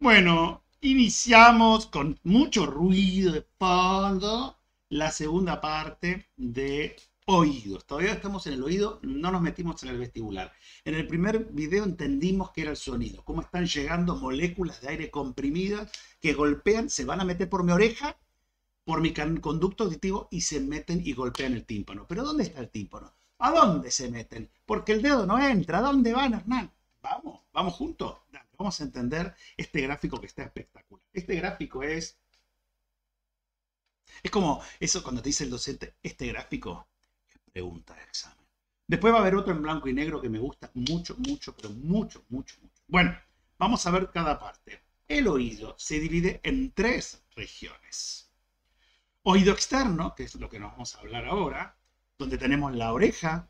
Bueno, iniciamos con mucho ruido de fondo la segunda parte de oídos. Todavía estamos en el oído, no nos metimos en el vestibular. En el primer video entendimos que era el sonido, cómo están llegando moléculas de aire comprimidas que golpean, se van a meter por mi oreja, por mi conducto auditivo y se meten y golpean el tímpano. Pero ¿dónde está el tímpano? ¿A dónde se meten? Porque el dedo no entra. ¿A dónde van, Hernán? Vamos, vamos juntos. Vamos a entender este gráfico que está espectacular. Este gráfico es... Es como eso cuando te dice el docente, este gráfico es pregunta de examen. Después va a haber otro en blanco y negro que me gusta mucho, mucho, pero mucho, mucho, mucho. Bueno, vamos a ver cada parte. El oído se divide en tres regiones. Oído externo, que es lo que nos vamos a hablar ahora, donde tenemos la oreja,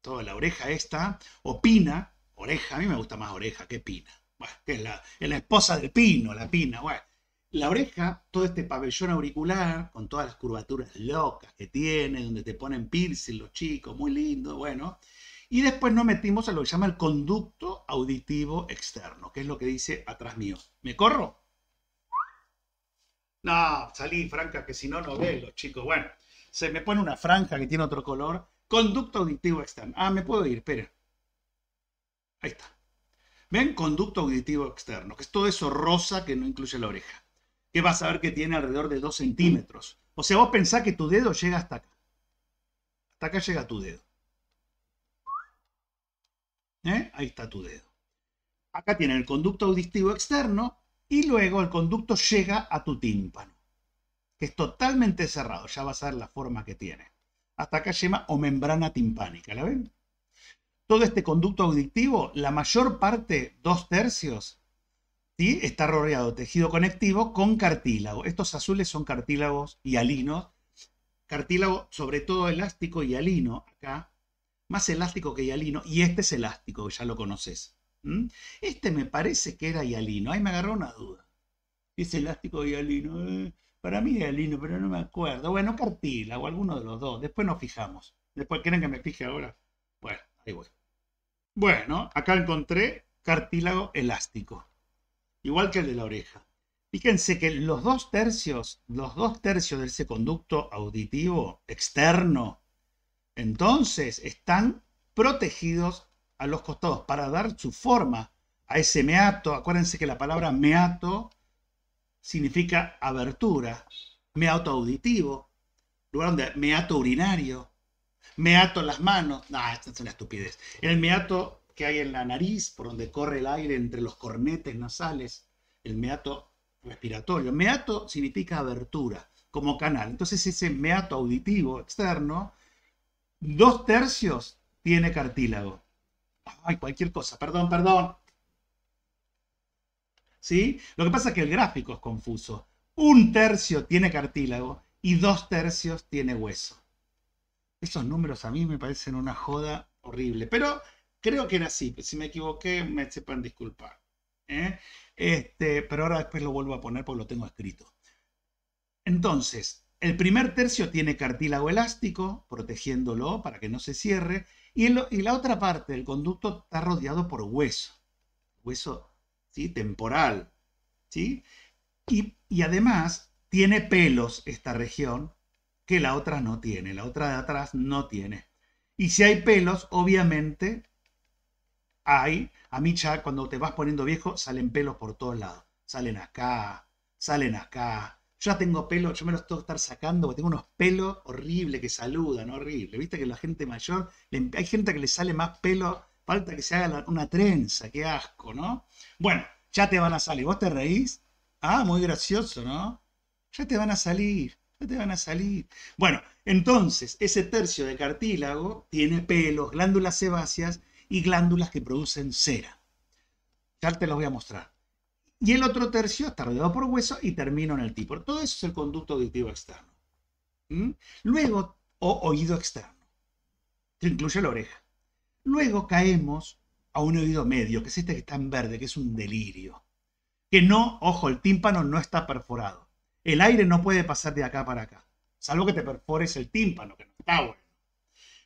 toda la oreja esta, opina, Oreja, a mí me gusta más Oreja que Pina. Bueno, que es la, la esposa del pino, la Pina. Bueno, la oreja, todo este pabellón auricular, con todas las curvaturas locas que tiene, donde te ponen piercing los chicos, muy lindo, bueno. Y después nos metimos a lo que se llama el conducto auditivo externo, que es lo que dice atrás mío. ¿Me corro? No, salí, Franca, que si no, no veo, los chicos. Bueno, se me pone una franja que tiene otro color. Conducto auditivo externo. Ah, me puedo ir, espera. Ahí está. ¿Ven? Conducto auditivo externo, que es todo eso rosa que no incluye la oreja, que vas a ver que tiene alrededor de 2 centímetros. O sea, vos pensás que tu dedo llega hasta acá. Hasta acá llega tu dedo. ¿Eh? Ahí está tu dedo. Acá tiene el conducto auditivo externo y luego el conducto llega a tu tímpano, que es totalmente cerrado. Ya va a ver la forma que tiene. Hasta acá llama o membrana timpánica. ¿La ven? todo este conducto auditivo, la mayor parte, dos tercios, está rodeado de tejido conectivo con cartílago. Estos azules son cartílagos y alinos. Cartílago sobre todo elástico y alino acá, más elástico que hialino, y este es elástico, ya lo conoces. Este me parece que era hialino, ahí me agarró una duda. Es elástico hialino, eh. para mí es hialino, pero no me acuerdo. Bueno, cartílago, alguno de los dos, después nos fijamos. Después quieren que me fije ahora. Bueno, ahí voy. Bueno, acá encontré cartílago elástico, igual que el de la oreja. Fíjense que los dos tercios, los dos tercios de ese conducto auditivo externo, entonces están protegidos a los costados para dar su forma a ese meato. Acuérdense que la palabra meato significa abertura, meato auditivo, lugar donde meato urinario, Meato en las manos. Ah, esta es una estupidez. El meato que hay en la nariz, por donde corre el aire entre los cornetes nasales, el meato respiratorio. Meato significa abertura, como canal. Entonces ese meato auditivo externo, dos tercios tiene cartílago. Ay, cualquier cosa, perdón, perdón. ¿Sí? Lo que pasa es que el gráfico es confuso. Un tercio tiene cartílago y dos tercios tiene hueso. Esos números a mí me parecen una joda horrible. Pero creo que era así. Si me equivoqué, me sepan disculpar. ¿eh? Este, pero ahora después lo vuelvo a poner porque lo tengo escrito. Entonces, el primer tercio tiene cartílago elástico, protegiéndolo para que no se cierre. Y, la otra parte del conducto está rodeado por hueso. Hueso ¿sí? temporal. ¿sí? Y, y además tiene pelos esta región que la otra no tiene, la otra de atrás no tiene. Y si hay pelos, obviamente hay, a mí ya cuando te vas poniendo viejo salen pelos por todos lados, salen acá, salen acá. Yo ya tengo pelos, yo me los tengo que estar sacando porque tengo unos pelos horribles que saludan, horrible. Viste que la gente mayor, hay gente que le sale más pelo, falta que se haga una trenza, qué asco, ¿no? Bueno, ya te van a salir, vos te reís, ah, muy gracioso, ¿no? Ya te van a salir. No te van a salir. Bueno, entonces, ese tercio de cartílago tiene pelos, glándulas sebáceas y glándulas que producen cera. Ya te los voy a mostrar. Y el otro tercio está rodeado por hueso y termina en el tipo. Todo eso es el conducto auditivo externo. ¿Mm? Luego, o oído externo, que incluye la oreja. Luego caemos a un oído medio, que es este que está en verde, que es un delirio. Que no, ojo, el tímpano no está perforado. El aire no puede pasar de acá para acá, salvo que te perfores el tímpano, que no está bueno.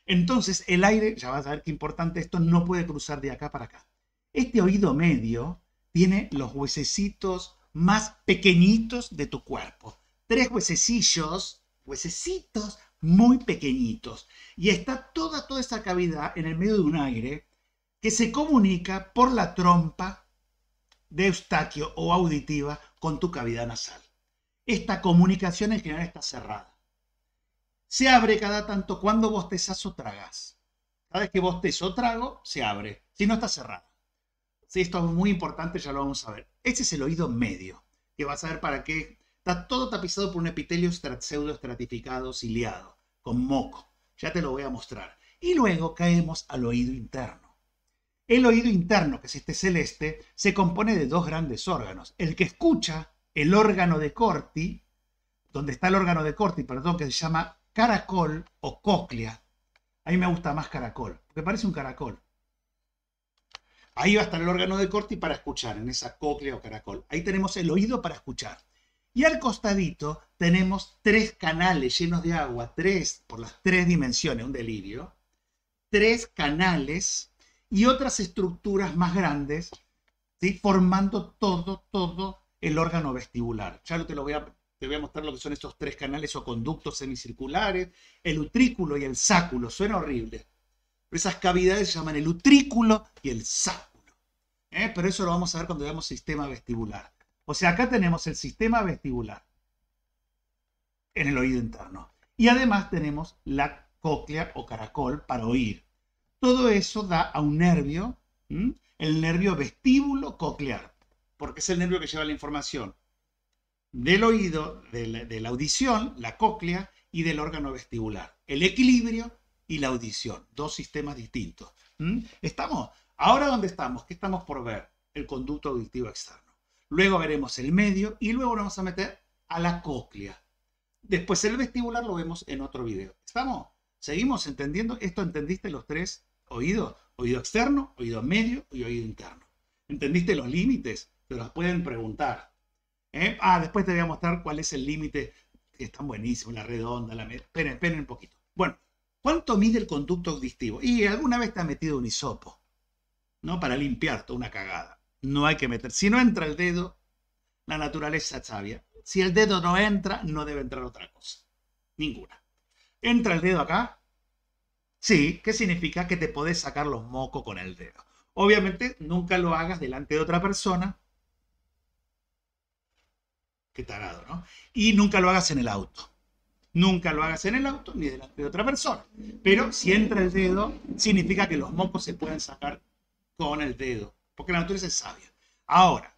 Entonces el aire, ya vas a ver qué importante esto, no puede cruzar de acá para acá. Este oído medio tiene los huesecitos más pequeñitos de tu cuerpo. Tres huesecillos, huesecitos muy pequeñitos. Y está toda, toda esa cavidad en el medio de un aire que se comunica por la trompa de eustaquio o auditiva con tu cavidad nasal esta comunicación en general está cerrada. Se abre cada tanto cuando bostezas o tragas. Cada vez que bostezo o trago, se abre. Si no, está cerrada. si esto es muy importante, ya lo vamos a ver. Este es el oído medio, que vas a ver para qué. Está todo tapizado por un epitelio pseudoestratificado, ciliado, con moco. Ya te lo voy a mostrar. Y luego caemos al oído interno. El oído interno, que es este celeste, se compone de dos grandes órganos. El que escucha el órgano de Corti, donde está el órgano de Corti, perdón, que se llama caracol o cóclea. A mí me gusta más caracol, porque parece un caracol. Ahí va a estar el órgano de Corti para escuchar, en esa cóclea o caracol. Ahí tenemos el oído para escuchar. Y al costadito tenemos tres canales llenos de agua, tres por las tres dimensiones, un delirio. Tres canales y otras estructuras más grandes, ¿sí? formando todo, todo el órgano vestibular. Ya te lo voy a, voy a mostrar lo que son estos tres canales o conductos semicirculares, el utrículo y el sáculo. Suena horrible. Pero esas cavidades se llaman el utrículo y el sáculo. ¿Eh? Pero eso lo vamos a ver cuando veamos sistema vestibular. O sea, acá tenemos el sistema vestibular en el oído interno. Y además tenemos la cóclea o caracol para oír. Todo eso da a un nervio, el nervio vestíbulo coclear porque es el nervio que lleva la información del oído, de la, audición, la cóclea y del órgano vestibular. El equilibrio y la audición, dos sistemas distintos. ¿Mm? Estamos, ahora dónde estamos, ¿qué estamos por ver? El conducto auditivo externo. Luego veremos el medio y luego nos vamos a meter a la cóclea. Después el vestibular lo vemos en otro video. ¿Estamos? ¿Seguimos entendiendo? ¿Esto entendiste los tres oídos? Oído externo, oído medio y oído interno. ¿Entendiste los límites? Te pueden preguntar. ¿eh? Ah, después te voy a mostrar cuál es el límite. están buenísimos, la redonda, la... Esperen, esperen un poquito. Bueno, ¿cuánto mide el conducto auditivo? Y alguna vez te ha metido un hisopo, ¿no? Para limpiarte una cagada. No hay que meter. Si no entra el dedo, la naturaleza sabia. Si el dedo no entra, no debe entrar otra cosa. Ninguna. ¿Entra el dedo acá? Sí, ¿qué significa que te podés sacar los mocos con el dedo? Obviamente nunca lo hagas delante de otra persona qué tarado, ¿no? Y nunca lo hagas en el auto. Nunca lo hagas en el auto ni delante de otra persona. Pero si entra el dedo, significa que los mocos se pueden sacar con el dedo, porque la naturaleza es sabia. Ahora,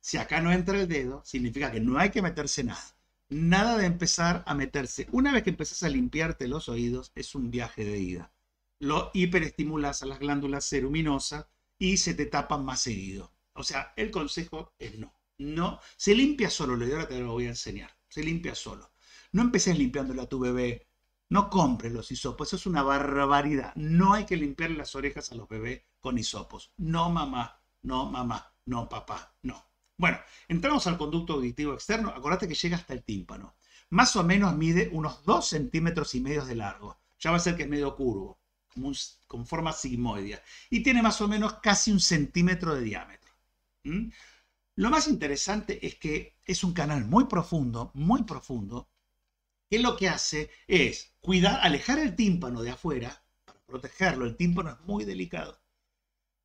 si acá no entra el dedo, significa que no hay que meterse nada. Nada de empezar a meterse. Una vez que empezás a limpiarte los oídos, es un viaje de ida. Lo hiperestimulas a las glándulas seruminosas y se te tapan más seguido. O sea, el consejo es no. No, se limpia solo, y ahora te lo voy a enseñar. Se limpia solo. No empeces limpiándole a tu bebé. No compres los hisopos, eso es una barbaridad. No hay que limpiar las orejas a los bebés con hisopos. No, mamá, no, mamá, no, papá, no. Bueno, entramos al conducto auditivo externo. Acordate que llega hasta el tímpano. Más o menos mide unos 2 centímetros y medio de largo. Ya va a ser que es medio curvo, con forma sigmoidea. Y tiene más o menos casi un centímetro de diámetro. ¿Mm? Lo más interesante es que es un canal muy profundo, muy profundo, que lo que hace es cuidar, alejar el tímpano de afuera para protegerlo. El tímpano es muy delicado.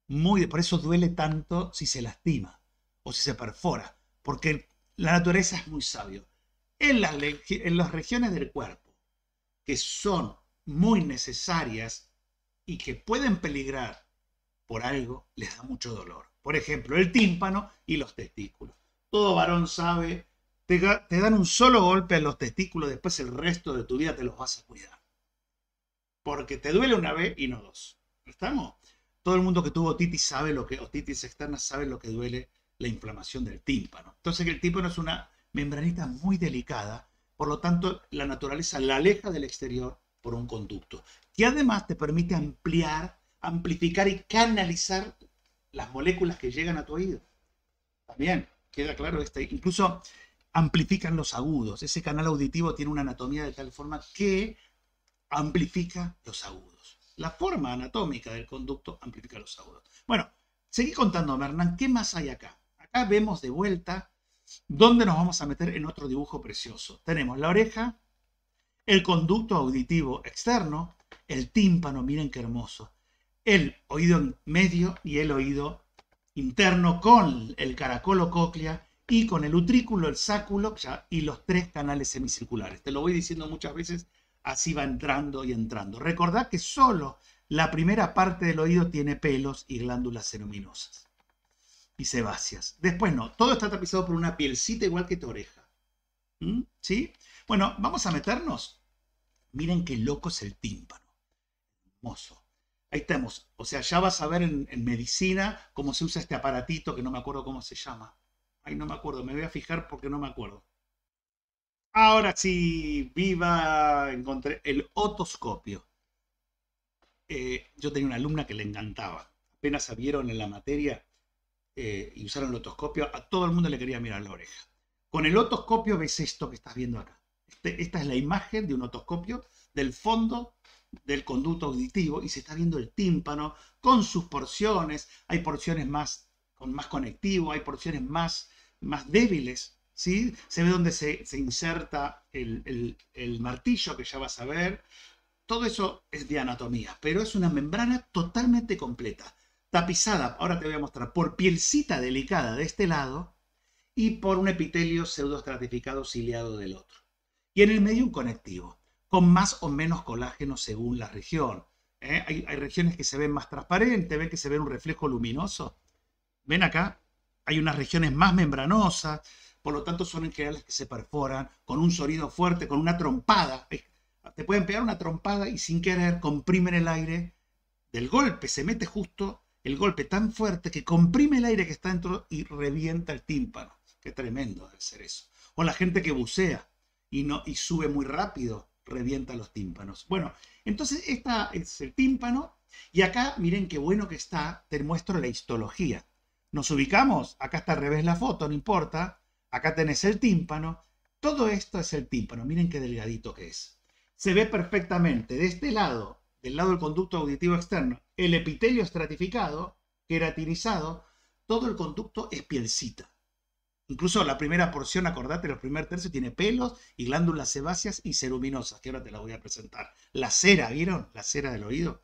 Muy, por eso duele tanto si se lastima o si se perfora, porque la naturaleza es muy sabio. En en las regiones del cuerpo que son muy necesarias y que pueden peligrar por algo, les da mucho dolor. Por ejemplo, el tímpano y los testículos. Todo varón sabe, te, dan un solo golpe a los testículos, después el resto de tu vida te los vas a cuidar. Porque te duele una vez y no dos. ¿Estamos? Todo el mundo que tuvo otitis sabe lo que, otitis externa sabe lo que duele la inflamación del tímpano. Entonces el tímpano es una membranita muy delicada, por lo tanto la naturaleza la aleja del exterior por un conducto, que además te permite ampliar, amplificar y canalizar las moléculas que llegan a tu oído. También, queda claro, este, incluso amplifican los agudos. Ese canal auditivo tiene una anatomía de tal forma que amplifica los agudos. La forma anatómica del conducto amplifica los agudos. Bueno, seguí contando Hernán, ¿qué más hay acá? Acá vemos de vuelta dónde nos vamos a meter en otro dibujo precioso. Tenemos la oreja, el conducto auditivo externo, el tímpano, miren qué hermoso el oído medio y el oído interno con el caracolo cóclea y con el utrículo, el sáculo y los tres canales semicirculares. Te lo voy diciendo muchas veces, así va entrando y entrando. Recordad que solo la primera parte del oído tiene pelos y glándulas ceruminosas y sebáceas. Después no, todo está tapizado por una pielcita igual que tu oreja. ¿Mm? ¿Sí? Bueno, vamos a meternos. Miren qué loco es el tímpano. Hermoso. Ahí estamos. O sea, ya vas a ver en, medicina cómo se usa este aparatito que no me acuerdo cómo se llama. Ahí no me acuerdo, me voy a fijar porque no me acuerdo. Ahora sí, viva, encontré el otoscopio. Eh, yo tenía una alumna que le encantaba. Apenas se en la materia eh, y usaron el otoscopio, a todo el mundo le quería mirar la oreja. Con el otoscopio ves esto que estás viendo acá. Este, esta es la imagen de un otoscopio del fondo del conducto auditivo y se está viendo el tímpano con sus porciones. Hay porciones más con más conectivo, hay porciones más, más débiles. ¿sí? Se ve donde se, inserta el, el, el martillo, que ya vas a ver. Todo eso es de anatomía, pero es una membrana totalmente completa, tapizada, ahora te voy a mostrar, por pielcita delicada de este lado y por un epitelio pseudoestratificado ciliado del otro. Y en el medio un conectivo con más o menos colágeno según la región. ¿eh? Hay, regiones que se ven más transparentes, ven que se ve un reflejo luminoso. Ven acá, hay unas regiones más membranosas, por lo tanto son en general las que se perforan con un sonido fuerte, con una trompada. Te pueden pegar una trompada y sin querer comprimen el aire del golpe, se mete justo el golpe tan fuerte que comprime el aire que está dentro y revienta el tímpano. Qué tremendo debe ser eso. O la gente que bucea y, no, y sube muy rápido revienta los tímpanos. Bueno, entonces esta es el tímpano y acá miren qué bueno que está, te muestro la histología. Nos ubicamos, acá está al revés la foto, no importa, acá tenés el tímpano, todo esto es el tímpano, miren qué delgadito que es. Se ve perfectamente de este lado, del lado del conducto auditivo externo, el epitelio estratificado, queratinizado, todo el conducto es pielcita. Incluso la primera porción, acordate, el primer tercio tiene pelos y glándulas sebáceas y ceruminosas, que ahora te las voy a presentar. La cera, ¿vieron? La cera del oído.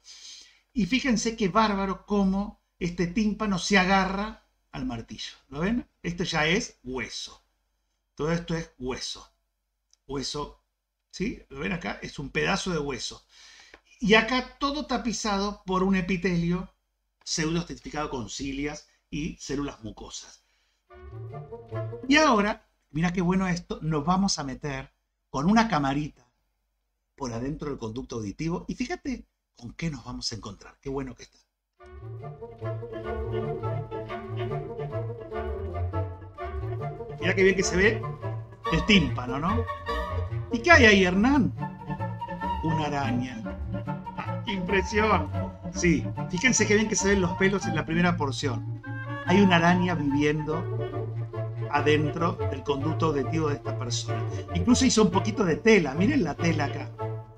Y fíjense qué bárbaro cómo este tímpano se agarra al martillo. ¿Lo ven? Esto ya es hueso. Todo esto es hueso. Hueso, ¿sí? ¿Lo ven acá? Es un pedazo de hueso. Y acá todo tapizado por un epitelio pseudo con cilias y células mucosas. Y ahora, mira qué bueno esto, nos vamos a meter con una camarita por adentro del conducto auditivo y fíjate con qué nos vamos a encontrar. Qué bueno que está. Mira qué bien que se ve el tímpano, ¿no? ¿Y qué hay ahí, Hernán? Una araña. ¡Qué ah, impresión! Sí, fíjense qué bien que se ven los pelos en la primera porción hay una araña viviendo adentro del conducto de auditivo de esta persona. Incluso hizo un poquito de tela, miren la tela acá.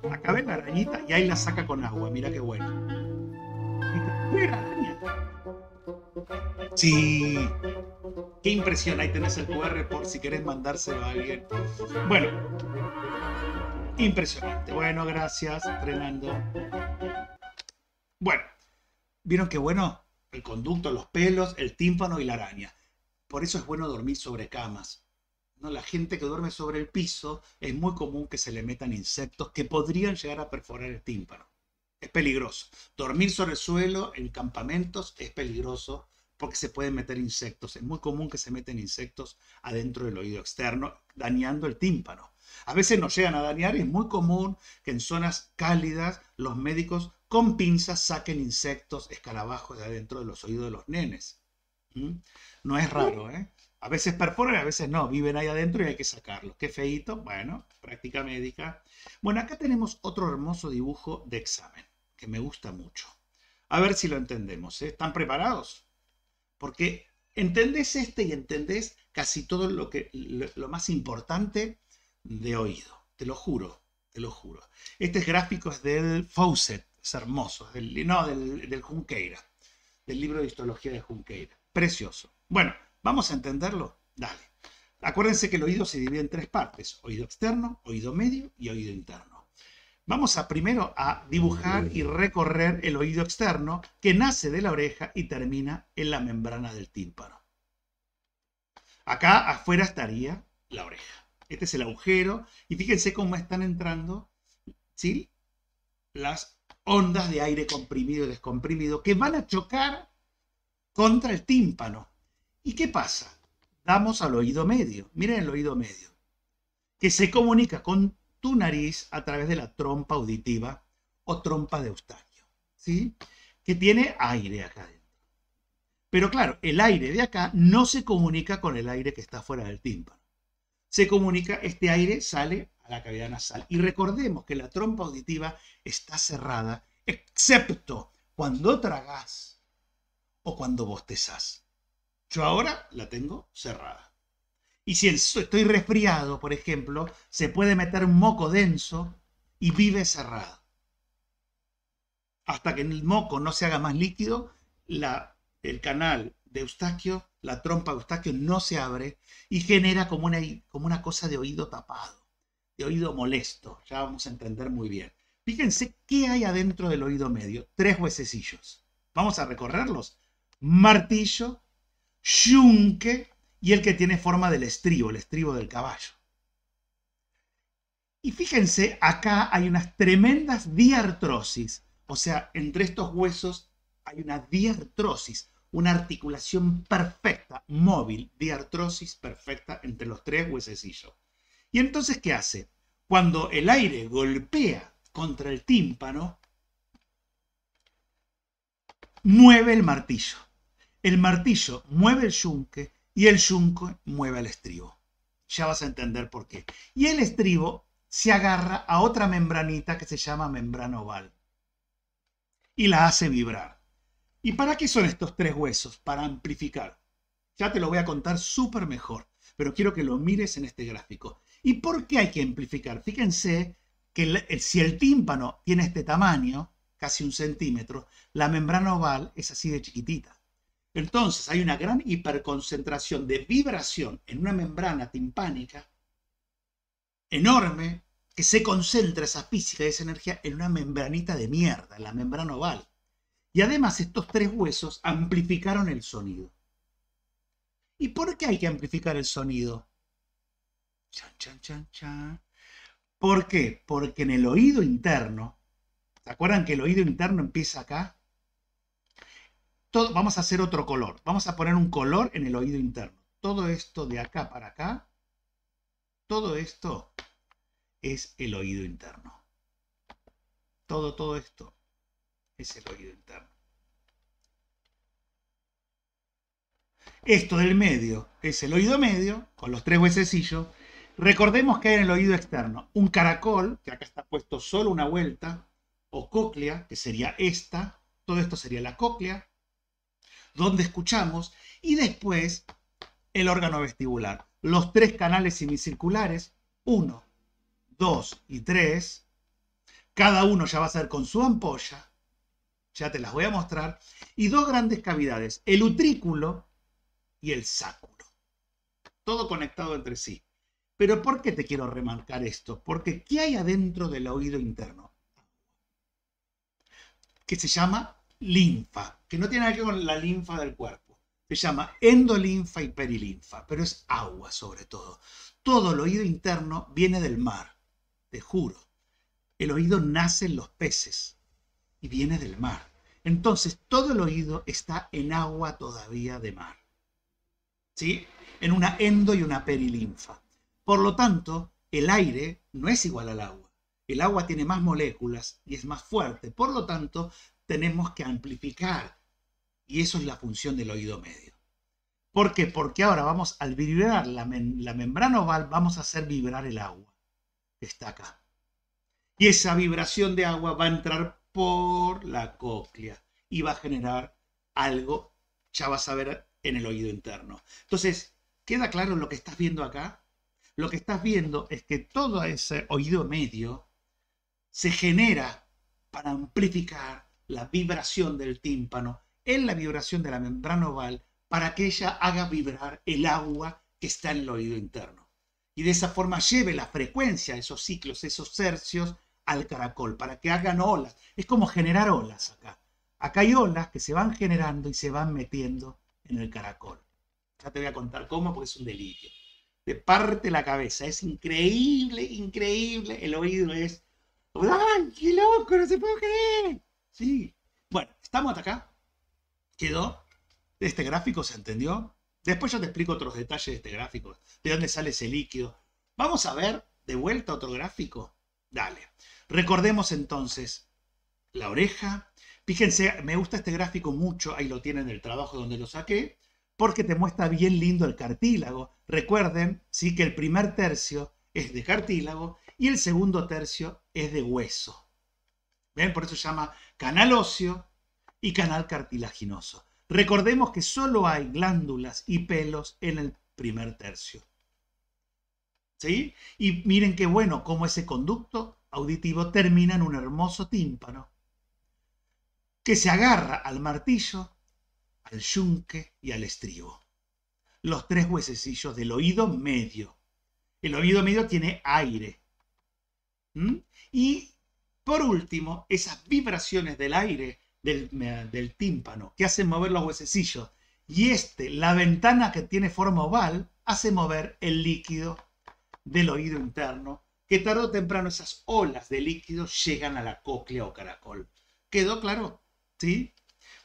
Acá ven la arañita y ahí la saca con agua, mira qué bueno. Mira, araña. Sí, qué impresión, ahí tenés el QR por si querés mandárselo a alguien. Bueno, impresionante. Bueno, gracias, Fernando. Bueno, ¿vieron qué bueno? el conducto, los pelos, el tímpano y la araña. Por eso es bueno dormir sobre camas. ¿no? La gente que duerme sobre el piso es muy común que se le metan insectos que podrían llegar a perforar el tímpano. Es peligroso. Dormir sobre el suelo en campamentos es peligroso porque se pueden meter insectos. Es muy común que se meten insectos adentro del oído externo, dañando el tímpano. A veces no llegan a dañar y es muy común que en zonas cálidas los médicos con pinzas saquen insectos, escarabajos de adentro de los oídos de los nenes. ¿Mm? No es raro, ¿eh? A veces perforan, a veces no, viven ahí adentro y hay que sacarlos. Qué feito. bueno, práctica médica. Bueno, acá tenemos otro hermoso dibujo de examen, que me gusta mucho. A ver si lo entendemos, ¿eh? ¿están preparados? Porque entendés este y entendés casi todo lo, que, lo, más importante de oído, te lo juro, te lo juro. Este gráfico es del Fawcett, hermosos, no, del, Junqueira, del libro de histología de Junqueira. Precioso. Bueno, ¿vamos a entenderlo? Dale. Acuérdense que el oído se divide en tres partes, oído externo, oído medio y oído interno. Vamos a primero a dibujar y recorrer el oído externo que nace de la oreja y termina en la membrana del tímpano. Acá afuera estaría la oreja. Este es el agujero y fíjense cómo están entrando ¿sí? las ondas de aire comprimido y descomprimido que van a chocar contra el tímpano. ¿Y qué pasa? Damos al oído medio. Miren el oído medio, que se comunica con tu nariz a través de la trompa auditiva o trompa de eustaquio, ¿sí? Que tiene aire acá dentro. Pero claro, el aire de acá no se comunica con el aire que está fuera del tímpano. Se comunica, este aire sale la cavidad nasal. Y recordemos que la trompa auditiva está cerrada, excepto cuando tragas o cuando bostezas Yo ahora la tengo cerrada. Y si estoy resfriado, por ejemplo, se puede meter un moco denso y vive cerrado. Hasta que el moco no se haga más líquido, la, el canal de Eustaquio, la trompa de Eustaquio no se abre y genera como una, como una cosa de oído tapado oído molesto. Ya vamos a entender muy bien. Fíjense qué hay adentro del oído medio. Tres huesecillos. Vamos a recorrerlos. Martillo, yunque y el que tiene forma del estribo, el estribo del caballo. Y fíjense, acá hay unas tremendas diartrosis. O sea, entre estos huesos hay una diartrosis, una articulación perfecta, móvil, diartrosis perfecta entre los tres huesecillos. Y entonces, ¿qué hace? Cuando el aire golpea contra el tímpano, mueve el martillo. El martillo mueve el yunque y el yunque mueve el estribo. Ya vas a entender por qué. Y el estribo se agarra a otra membranita que se llama membrana oval y la hace vibrar. ¿Y para qué son estos tres huesos? Para amplificar. Ya te lo voy a contar súper mejor, pero quiero que lo mires en este gráfico. ¿Y por qué hay que amplificar? Fíjense que si el tímpano tiene este tamaño, casi un centímetro, la membrana oval es así de chiquitita. Entonces hay una gran hiperconcentración de vibración en una membrana timpánica enorme que se concentra esa física y esa energía en una membranita de mierda, en la membrana oval. Y además estos tres huesos amplificaron el sonido. ¿Y por qué hay que amplificar el sonido? Chan, chan, chan, chan. ¿Por qué? Porque en el oído interno, ¿se acuerdan que el oído interno empieza acá? Todo, vamos a hacer otro color. Vamos a poner un color en el oído interno. Todo esto de acá para acá, todo esto es el oído interno. Todo, todo esto es el oído interno. Esto del medio es el oído medio, con los tres huesecillos, Recordemos que hay en el oído externo un caracol, que acá está puesto solo una vuelta, o cóclea, que sería esta, todo esto sería la cóclea, donde escuchamos, y después el órgano vestibular, los tres canales semicirculares, uno, dos y tres, cada uno ya va a ser con su ampolla, ya te las voy a mostrar, y dos grandes cavidades, el utrículo y el sáculo, todo conectado entre sí. Pero ¿por qué te quiero remarcar esto? Porque ¿qué hay adentro del oído interno? Que se llama linfa, que no tiene nada que ver con la linfa del cuerpo. Se llama endolinfa y perilinfa, pero es agua sobre todo. Todo el oído interno viene del mar, te juro. El oído nace en los peces y viene del mar. Entonces todo el oído está en agua todavía de mar. ¿Sí? En una endo y una perilinfa. Por lo tanto, el aire no es igual al agua. El agua tiene más moléculas y es más fuerte. Por lo tanto, tenemos que amplificar. Y eso es la función del oído medio. ¿Por qué? Porque ahora vamos, al vibrar la, membrana oval, vamos a hacer vibrar el agua que está acá. Y esa vibración de agua va a entrar por la cóclea y va a generar algo, ya vas a ver, en el oído interno. Entonces, ¿queda claro lo que estás viendo acá? lo que estás viendo es que todo ese oído medio se genera para amplificar la vibración del tímpano en la vibración de la membrana oval para que ella haga vibrar el agua que está en el oído interno. Y de esa forma lleve la frecuencia, esos ciclos, esos tercios al caracol, para que hagan olas. Es como generar olas acá. Acá hay olas que se van generando y se van metiendo en el caracol. Ya te voy a contar cómo, porque es un delirio te parte la cabeza. Es increíble, increíble. El oído es. ¡Ay, qué loco! ¡No se puede creer! Sí. Bueno, estamos hasta acá. Quedó. Este gráfico se entendió. Después yo te explico otros detalles de este gráfico. De dónde sale ese líquido. Vamos a ver de vuelta otro gráfico. Dale. Recordemos entonces la oreja. Fíjense, me gusta este gráfico mucho. Ahí lo tienen en el trabajo donde lo saqué porque te muestra bien lindo el cartílago. Recuerden, sí, que el primer tercio es de cartílago y el segundo tercio es de hueso. ¿Ven? Por eso se llama canal óseo y canal cartilaginoso. Recordemos que solo hay glándulas y pelos en el primer tercio. ¿Sí? Y miren qué bueno cómo ese conducto auditivo termina en un hermoso tímpano que se agarra al martillo el yunque y al estribo. Los tres huesecillos del oído medio. El oído medio tiene aire. ¿Mm? Y por último, esas vibraciones del aire del, tímpano que hacen mover los huesecillos. Y este, la ventana que tiene forma oval, hace mover el líquido del oído interno, que tarde o temprano esas olas de líquido llegan a la cóclea o caracol. ¿Quedó claro? ¿Sí?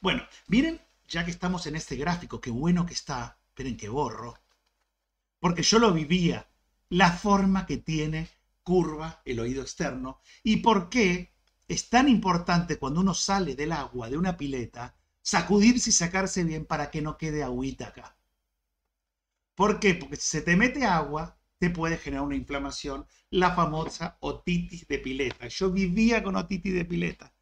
Bueno, miren ya que estamos en este gráfico, qué bueno que está, en qué borro, porque yo lo vivía, la forma que tiene curva el oído externo y por qué es tan importante cuando uno sale del agua de una pileta sacudirse y sacarse bien para que no quede agüita acá. ¿Por qué? Porque si se te mete agua, te puede generar una inflamación, la famosa otitis de pileta. Yo vivía con otitis de pileta.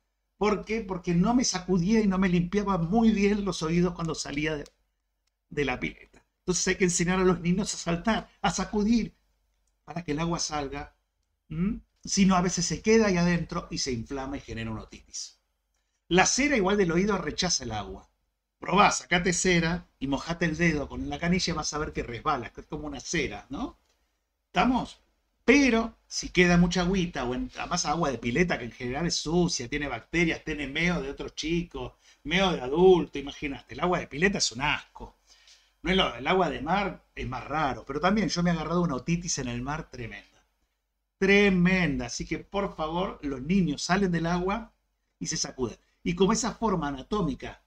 ¿Por qué? Porque no me sacudía y no me limpiaba muy bien los oídos cuando salía de, la pileta. Entonces hay que enseñar a los niños a saltar, a sacudir, para que el agua salga. Si no, a veces se queda ahí adentro y se inflama y genera una otitis. La cera igual del oído rechaza el agua. Probá, sacate cera y mojate el dedo con la canilla y vas a ver que resbala, que es como una cera, ¿no? ¿Estamos? Pero si queda mucha agüita, o además agua de pileta que en general es sucia, tiene bacterias, tiene meo de otros chicos, meo de adulto, imagínate, el agua de pileta es un asco. No es el agua de mar es más raro, pero también yo me he agarrado una otitis en el mar tremenda. Tremenda, así que por favor, los niños salen del agua y se sacuden. Y como esa forma anatómica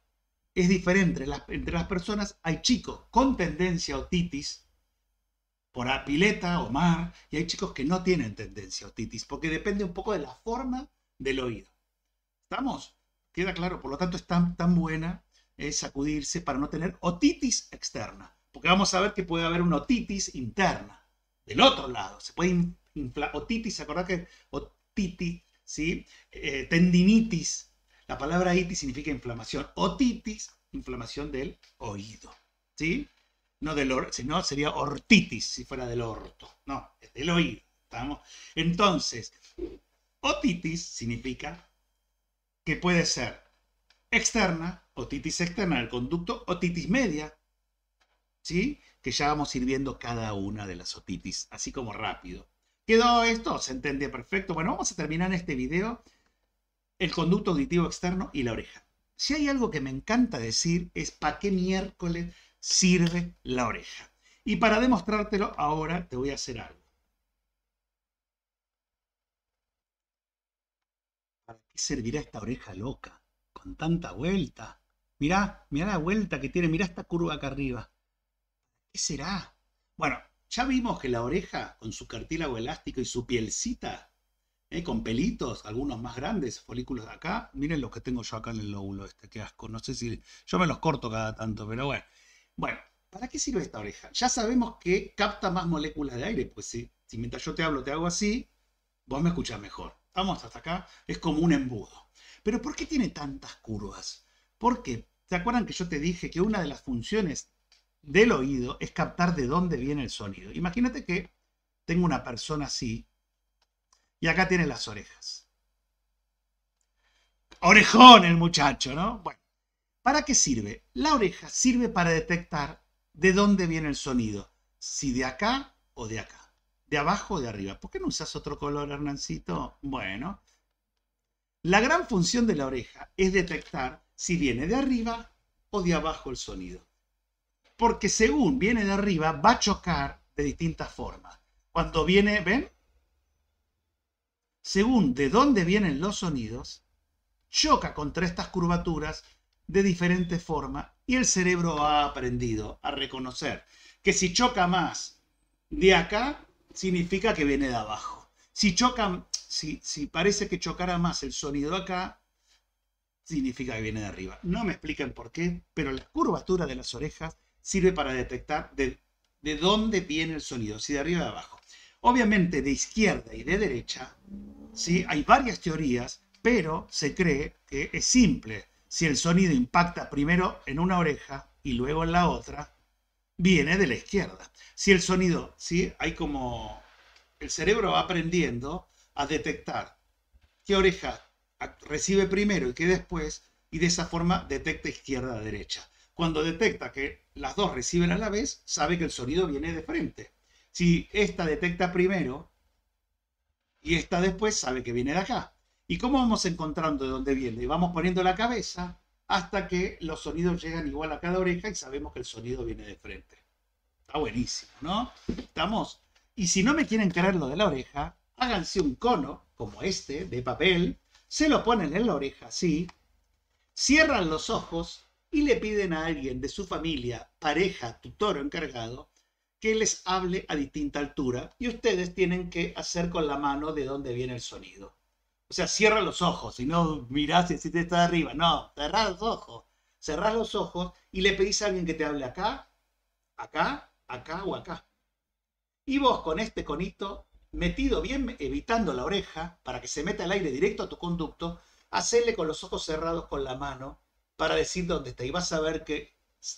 es diferente entre las personas, hay chicos con tendencia a otitis por apileta o mar, y hay chicos que no tienen tendencia a otitis, porque depende un poco de la forma del oído. ¿Estamos? Queda claro, por lo tanto es tan, buena es sacudirse para no tener otitis externa, porque vamos a ver que puede haber una otitis interna, del otro lado, se puede inflar, otitis, acordad que otitis, ¿sí? Eh, tendinitis, la palabra itis significa inflamación, otitis, inflamación del oído, ¿sí? no sino sería ortitis si fuera del orto, no, es del oído. ¿estamos? Entonces, otitis significa que puede ser externa, otitis externa del conducto, otitis media, ¿sí? Que ya vamos a ir viendo cada una de las otitis, así como rápido. ¿Quedó esto? ¿Se entiende perfecto? Bueno, vamos a terminar este video el conducto auditivo externo y la oreja. Si hay algo que me encanta decir es para qué miércoles sirve la oreja. Y para demostrártelo, ahora te voy a hacer algo. ¿Para qué servirá esta oreja loca? Con tanta vuelta. Mirá, mirá la vuelta que tiene, mirá esta curva acá arriba. ¿Qué será? Bueno, ya vimos que la oreja, con su cartílago elástico y su pielcita, ¿eh? con pelitos, algunos más grandes, folículos de acá. Miren los que tengo yo acá en el lóbulo este, qué asco. No sé si... Yo me los corto cada tanto, pero bueno. Bueno, ¿para qué sirve esta oreja? Ya sabemos que capta más moléculas de aire, pues si, si mientras yo te hablo te hago así, vos me escuchás mejor. Vamos hasta acá, es como un embudo. Pero ¿por qué tiene tantas curvas? Porque, ¿se acuerdan que yo te dije que una de las funciones del oído es captar de dónde viene el sonido? Imagínate que tengo una persona así y acá tiene las orejas. Orejón el muchacho, ¿no? Bueno, ¿Para qué sirve? La oreja sirve para detectar de dónde viene el sonido, si de acá o de acá, de abajo o de arriba. ¿Por qué no usas otro color, Hernancito? Bueno, la gran función de la oreja es detectar si viene de arriba o de abajo el sonido. Porque según viene de arriba, va a chocar de distintas formas. Cuando viene, ¿ven? Según de dónde vienen los sonidos, choca contra estas curvaturas de diferente forma y el cerebro ha aprendido a reconocer que si choca más de acá, significa que viene de abajo. Si choca, si, si parece que chocara más el sonido acá, significa que viene de arriba. No me explican por qué, pero la curvatura de las orejas sirve para detectar de, de dónde viene el sonido, si de arriba o de abajo. Obviamente de izquierda y de derecha, ¿sí? hay varias teorías, pero se cree que es simple si el sonido impacta primero en una oreja y luego en la otra, viene de la izquierda. Si el sonido, ¿sí? Hay como el cerebro va aprendiendo a detectar qué oreja recibe primero y qué después, y de esa forma detecta izquierda-derecha. Cuando detecta que las dos reciben a la vez, sabe que el sonido viene de frente. Si esta detecta primero y esta después, sabe que viene de acá. ¿Y cómo vamos encontrando de dónde viene? Y vamos poniendo la cabeza hasta que los sonidos llegan igual a cada oreja y sabemos que el sonido viene de frente. Está buenísimo, ¿no? Estamos. Y si no me quieren creer lo de la oreja, háganse un cono como este de papel, se lo ponen en la oreja así, cierran los ojos y le piden a alguien de su familia, pareja, tutor o encargado, que les hable a distinta altura y ustedes tienen que hacer con la mano de dónde viene el sonido. O sea, cierra los ojos y no mirás si te está arriba. No, cerrás los ojos. Cerrás los ojos y le pedís a alguien que te hable acá, acá, acá o acá. Y vos con este conito, metido bien, evitando la oreja, para que se meta el aire directo a tu conducto, hacerle con los ojos cerrados con la mano para decir dónde está. Y vas a ver que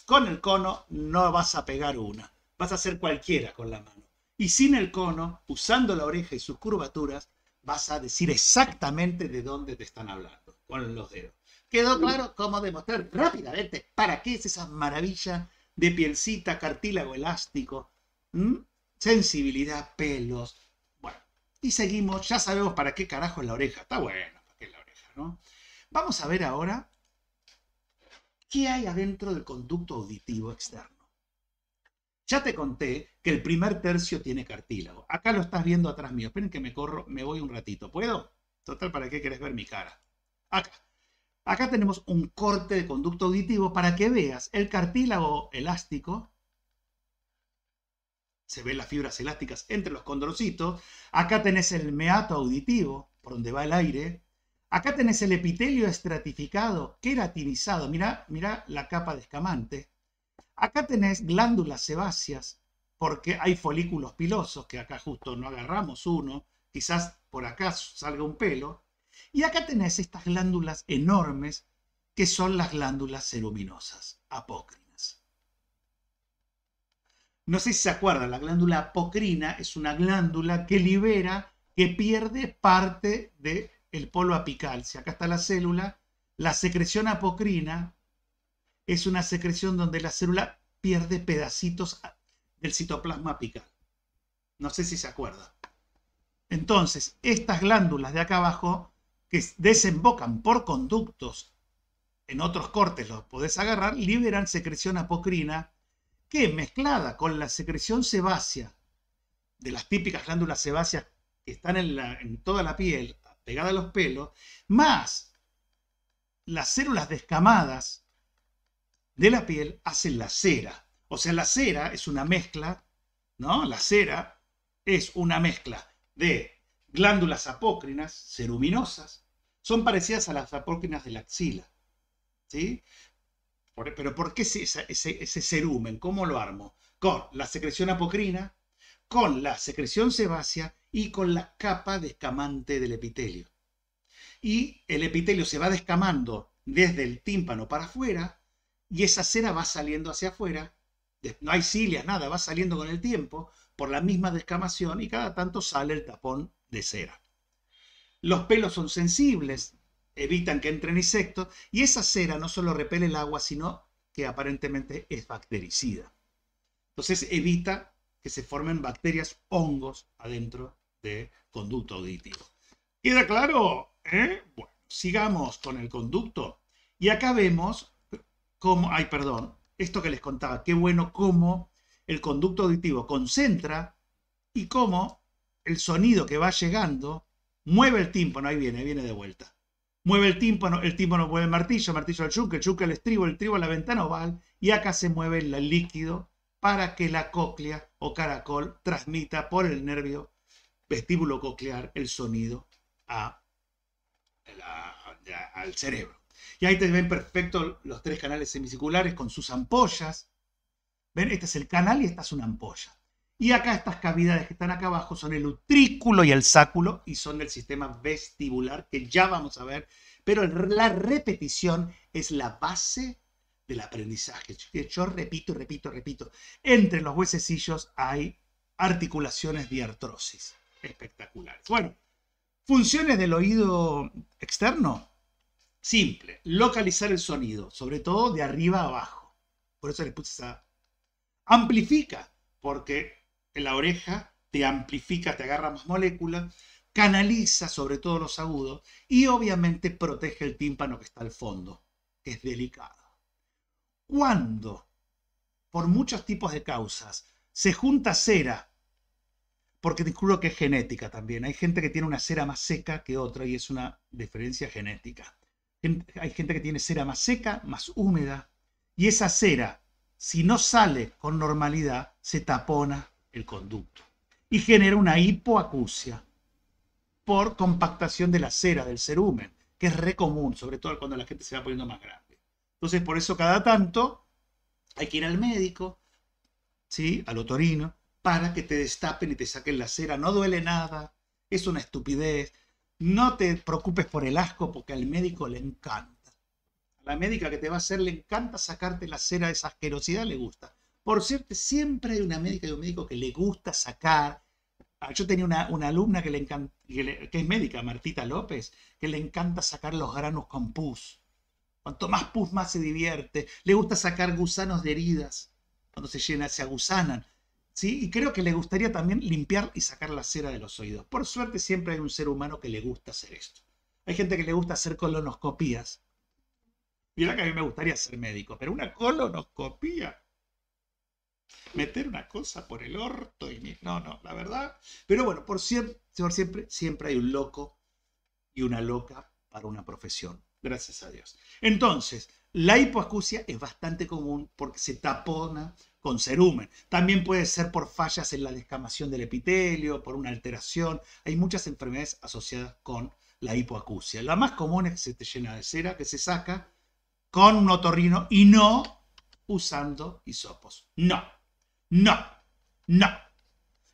con el cono no vas a pegar una. Vas a hacer cualquiera con la mano. Y sin el cono, usando la oreja y sus curvaturas, vas a decir exactamente de dónde te están hablando con los dedos. ¿Quedó claro cómo demostrar rápidamente para qué es esa maravilla de pielcita, cartílago elástico, sensibilidad, pelos? Bueno, y seguimos, ya sabemos para qué carajo es la oreja. Está bueno, para qué es la oreja, ¿no? Vamos a ver ahora qué hay adentro del conducto auditivo externo. Ya te conté que el primer tercio tiene cartílago. Acá lo estás viendo atrás mío. Esperen que me corro, me voy un ratito. ¿Puedo? Total, ¿para qué querés ver mi cara? Acá. Acá tenemos un corte de conducto auditivo para que veas el cartílago elástico. Se ven las fibras elásticas entre los condrocitos. Acá tenés el meato auditivo, por donde va el aire. Acá tenés el epitelio estratificado, queratinizado. Mira, mira la capa de escamante. Acá tenés glándulas sebáceas, porque hay folículos pilosos, que acá justo no agarramos uno, quizás por acá salga un pelo. Y acá tenés estas glándulas enormes, que son las glándulas seruminosas, apocrinas. No sé si se acuerdan, la glándula apocrina es una glándula que libera, que pierde parte del el polo apical. Si acá está la célula, la secreción apocrina es una secreción donde la célula pierde pedacitos del citoplasma apical. No sé si se acuerda. Entonces, estas glándulas de acá abajo que desembocan por conductos, en otros cortes los podés agarrar, liberan secreción apocrina que mezclada con la secreción sebácea de las típicas glándulas sebáceas que están en, en toda la piel, pegada a los pelos, más las células descamadas de la piel hacen la cera. O sea, la cera es una mezcla, ¿no? La cera es una mezcla de glándulas apócrinas, ceruminosas, son parecidas a las apócrinas de la axila. ¿sí? pero ¿por qué ese, ese, cerumen? ¿Cómo lo armo? Con la secreción apocrina, con la secreción sebácea y con la capa descamante del epitelio. Y el epitelio se va descamando desde el tímpano para afuera y esa cera va saliendo hacia afuera, no hay cilias, nada, va saliendo con el tiempo por la misma descamación y cada tanto sale el tapón de cera. Los pelos son sensibles, evitan que entren insectos y esa cera no solo repele el agua, sino que aparentemente es bactericida. Entonces evita que se formen bacterias, hongos adentro de conducto auditivo. ¿Queda claro? ¿Eh? Bueno, sigamos con el conducto. Y acá vemos cómo, ay, perdón, esto que les contaba, qué bueno cómo el conducto auditivo concentra y cómo el sonido que va llegando mueve el tímpano, ahí viene, ahí viene de vuelta. Mueve el tímpano, el tímpano mueve el martillo, martillo al yunque, el yunque al estribo, el estribo a la ventana oval y acá se mueve el líquido para que la cóclea o caracol transmita por el nervio vestíbulo coclear el sonido al cerebro. Y ahí te ven perfecto los tres canales semicirculares con sus ampollas. ¿Ven? Este es el canal y esta es una ampolla. Y acá estas cavidades que están acá abajo son el utrículo y el sáculo y son del sistema vestibular que ya vamos a ver. Pero la repetición es la base del aprendizaje. Yo repito, repito, repito. Entre los huesecillos hay articulaciones de artrosis espectaculares. Bueno, funciones del oído externo. Simple, localizar el sonido, sobre todo de arriba a abajo. Por eso le puse esa... Amplifica, porque en la oreja te amplifica, te agarra más moléculas, canaliza sobre todo los agudos y obviamente protege el tímpano que está al fondo, que es delicado. Cuando, por muchos tipos de causas, se junta cera, porque te juro que es genética también, hay gente que tiene una cera más seca que otra y es una diferencia genética hay gente que tiene cera más seca, más húmeda, y esa cera, si no sale con normalidad, se tapona el conducto y genera una hipoacusia por compactación de la cera, del cerumen, que es re común, sobre todo cuando la gente se va poniendo más grande. Entonces, por eso cada tanto hay que ir al médico, ¿sí? al otorino, para que te destapen y te saquen la cera. No duele nada, es una estupidez, no te preocupes por el asco porque al médico le encanta. A la médica que te va a hacer le encanta sacarte la cera, esa asquerosidad le gusta. Por cierto, siempre hay una médica y un médico que le gusta sacar. Ah, yo tenía una, alumna que, le encanta, que, es médica, Martita López, que le encanta sacar los granos con pus. Cuanto más pus, más se divierte. Le gusta sacar gusanos de heridas. Cuando se llena, se agusanan. ¿sí? Y creo que le gustaría también limpiar y sacar la cera de los oídos. Por suerte siempre hay un ser humano que le gusta hacer esto. Hay gente que le gusta hacer colonoscopías. Mira que a mí me gustaría ser médico, pero una colonoscopía. Meter una cosa por el orto y No, no, la verdad. Pero bueno, por siempre, por siempre, siempre hay un loco y una loca para una profesión. Gracias a Dios. Entonces, la hipoacusia es bastante común porque se tapona con cerumen. También puede ser por fallas en la descamación del epitelio, por una alteración. Hay muchas enfermedades asociadas con la hipoacusia. La más común es que se te llena de cera, que se saca con un otorrino y no usando hisopos. No, no, no.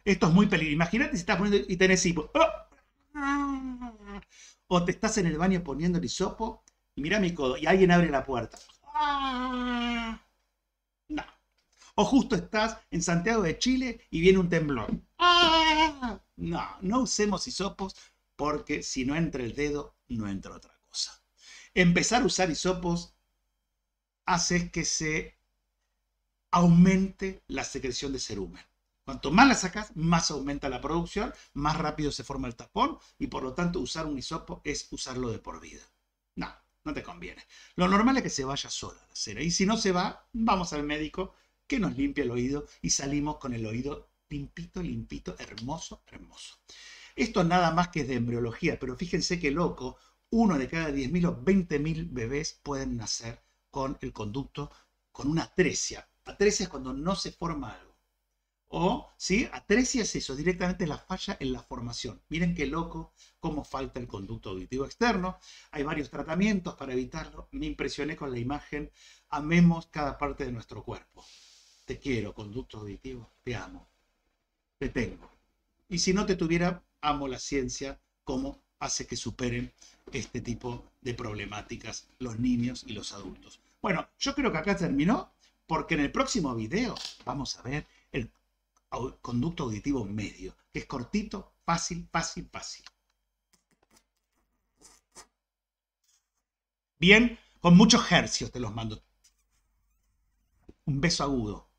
Esto es muy peligroso. Imagínate si estás poniendo y tenés hipo. ¡Oh! O te estás en el baño poniendo el hisopo y mira mi codo y alguien abre la puerta. Ah. No. O justo estás en Santiago de Chile y viene un temblor. Ah. No, no usemos hisopos porque si no entra el dedo, no entra otra cosa. Empezar a usar hisopos hace que se aumente la secreción de humano. Cuanto más la sacas, más aumenta la producción, más rápido se forma el tapón y por lo tanto usar un hisopo es usarlo de por vida no te conviene. Lo normal es que se vaya sola la cera. Y si no se va, vamos al médico que nos limpia el oído y salimos con el oído limpito, limpito, hermoso, hermoso. Esto nada más que es de embriología, pero fíjense qué loco, uno de cada 10.000 o 20.000 bebés pueden nacer con el conducto, con una atresia. Atresia es cuando no se forma algo. O, ¿sí? Atrecias eso, directamente la falla en la formación. Miren qué loco cómo falta el conducto auditivo externo. Hay varios tratamientos para evitarlo. Me impresioné con la imagen. Amemos cada parte de nuestro cuerpo. Te quiero, conducto auditivo. Te amo. Te tengo. Y si no te tuviera, amo la ciencia, cómo hace que superen este tipo de problemáticas los niños y los adultos. Bueno, yo creo que acá terminó porque en el próximo video vamos a ver conducto auditivo medio, que es cortito, fácil, fácil, fácil. Bien, con muchos hercios te los mando. Un beso agudo.